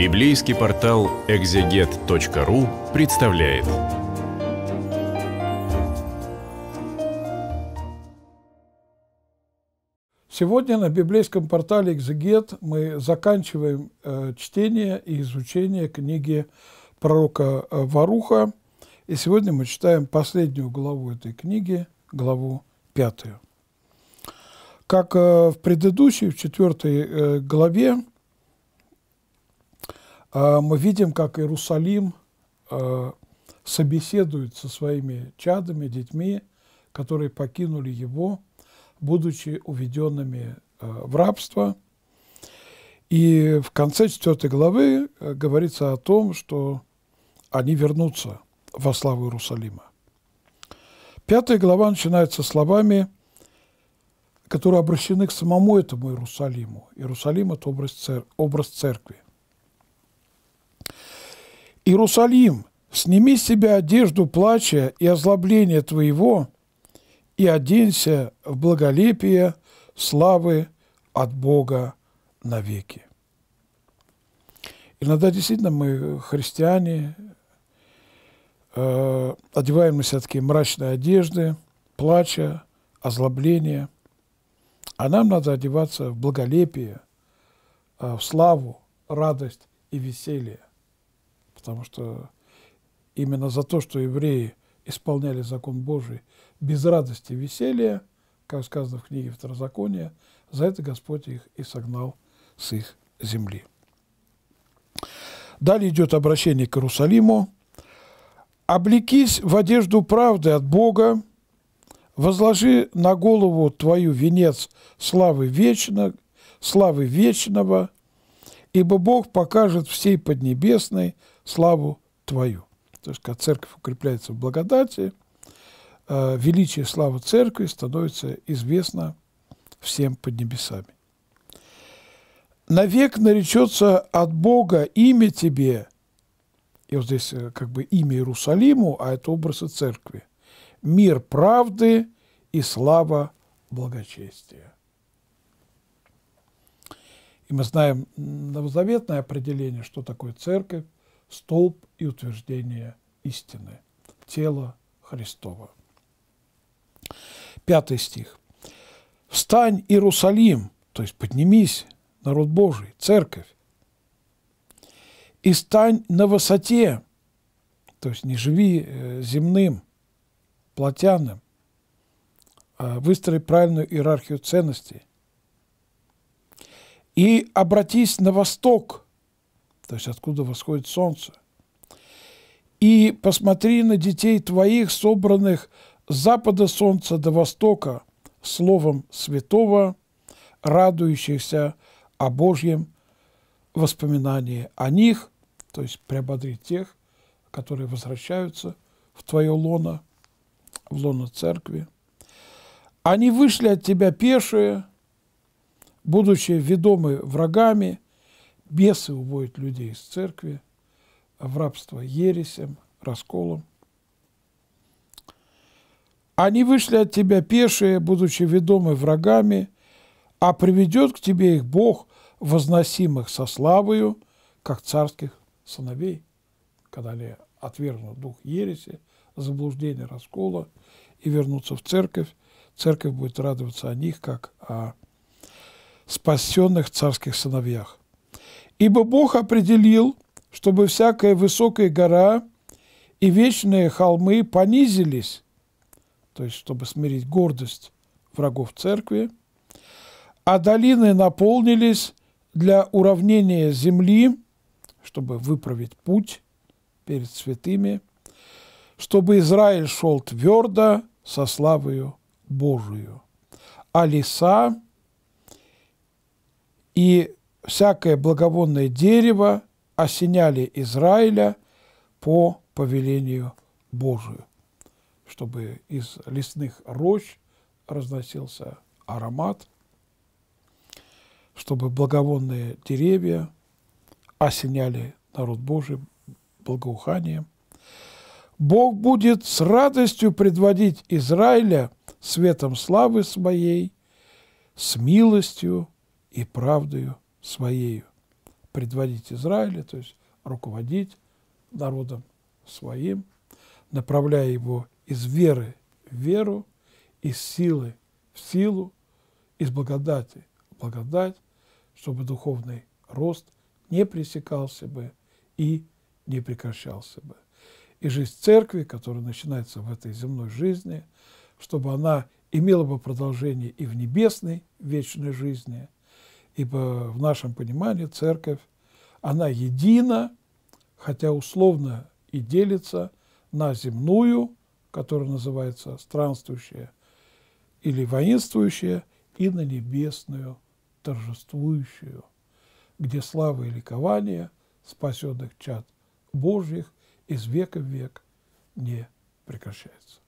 Библейский портал экзегет.ру представляет. Сегодня на библейском портале «Экзегет» мы заканчиваем э, чтение и изучение книги пророка э, Варуха. И сегодня мы читаем последнюю главу этой книги, главу пятую. Как э, в предыдущей, в четвертой главе, а мы видим, как Иерусалим э, собеседует со своими чадами, детьми, которые покинули его, будучи уведенными э, в рабство. И в конце 4 главы э, говорится о том, что они вернутся во славу Иерусалима. Пятая глава начинается словами, которые обращены к самому этому Иерусалиму. Иерусалим – это образ, образ церкви – Иерусалим, сними с себя одежду плача и озлобления твоего, и оденься в благолепие славы от Бога навеки. Иногда действительно мы, христиане, э, одеваем на такие мрачные одежды, плача, озлобления, а нам надо одеваться в благолепие, э, в славу, радость и веселье потому что именно за то, что евреи исполняли закон Божий без радости и веселья, как сказано в книге Второзакония, за это Господь их и согнал с их земли. Далее идет обращение к Иерусалиму. «Облекись в одежду правды от Бога, возложи на голову твою венец славы, вечно, славы вечного, ибо Бог покажет всей Поднебесной – славу Твою. То есть, когда церковь укрепляется в благодати, э, величие славы церкви становится известно всем под небесами. «Навек наречется от Бога имя тебе». И вот здесь э, как бы имя Иерусалиму, а это образы церкви. «Мир правды и слава благочестия». И мы знаем новозаветное определение, что такое церковь столб и утверждение истины, тело Христова. Пятый стих. «Встань, Иерусалим!» То есть поднимись, народ Божий, церковь. «И стань на высоте!» То есть не живи э, земным, плотяным. А выстрой правильную иерархию ценностей. «И обратись на восток!» то есть откуда восходит солнце. И посмотри на детей твоих, собранных с запада солнца до востока, словом святого, радующихся о Божьем воспоминании о них, то есть приободрить тех, которые возвращаются в твое лоно, в лоно церкви. Они вышли от тебя пешие, будучи ведомы врагами – Бесы уводят людей из церкви в рабство ересем, расколом. Они вышли от тебя пешие, будучи ведомы врагами, а приведет к тебе их Бог, возносимых со славою, как царских сыновей, когда они отвергнут дух ереси, заблуждение раскола и вернутся в церковь. Церковь будет радоваться о них, как о спасенных царских сыновьях. Ибо Бог определил, чтобы всякая высокая гора и вечные холмы понизились, то есть чтобы смирить гордость врагов церкви, а долины наполнились для уравнения земли, чтобы выправить путь перед святыми, чтобы Израиль шел твердо со славою Божию, а леса и всякое благовонное дерево осеняли Израиля по повелению Божию, чтобы из лесных рощ разносился аромат, чтобы благовонные деревья осеняли народ Божий благоуханием. Бог будет с радостью предводить Израиля светом славы своей, с милостью и правдою своею, предводить Израиля, то есть руководить народом своим, направляя его из веры в веру, из силы в силу, из благодати в благодать, чтобы духовный рост не пресекался бы и не прекращался бы. И жизнь церкви, которая начинается в этой земной жизни, чтобы она имела бы продолжение и в небесной вечной жизни – ибо в нашем понимании церковь, она едина, хотя условно и делится на земную, которая называется странствующая или воинствующая, и на небесную, торжествующую, где слава и ликование спасенных чад Божьих из века в век не прекращается.